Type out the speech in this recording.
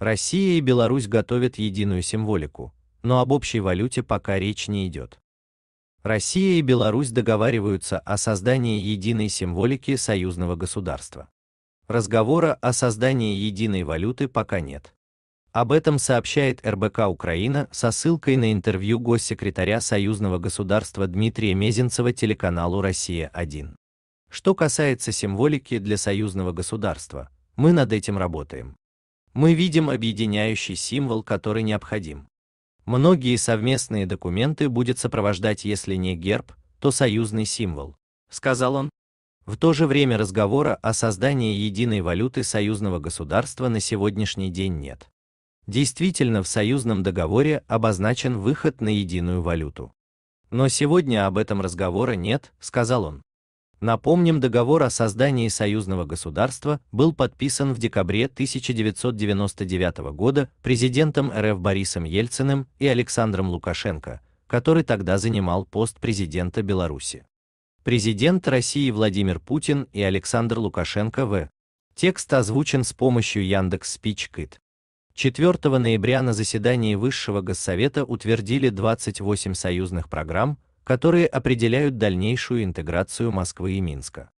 Россия и Беларусь готовят единую символику, но об общей валюте пока речь не идет. Россия и Беларусь договариваются о создании единой символики союзного государства. Разговора о создании единой валюты пока нет. Об этом сообщает РБК Украина со ссылкой на интервью госсекретаря союзного государства Дмитрия Мезенцева телеканалу «Россия-1». Что касается символики для союзного государства, мы над этим работаем мы видим объединяющий символ, который необходим. Многие совместные документы будет сопровождать, если не герб, то союзный символ, сказал он. В то же время разговора о создании единой валюты союзного государства на сегодняшний день нет. Действительно, в союзном договоре обозначен выход на единую валюту. Но сегодня об этом разговора нет, сказал он. Напомним, договор о создании союзного государства был подписан в декабре 1999 года президентом РФ Борисом Ельциным и Александром Лукашенко, который тогда занимал пост президента Беларуси. Президент России Владимир Путин и Александр Лукашенко в. Текст озвучен с помощью Яндекс Спичкит. 4 ноября на заседании Высшего Госсовета утвердили 28 союзных программ, которые определяют дальнейшую интеграцию Москвы и Минска.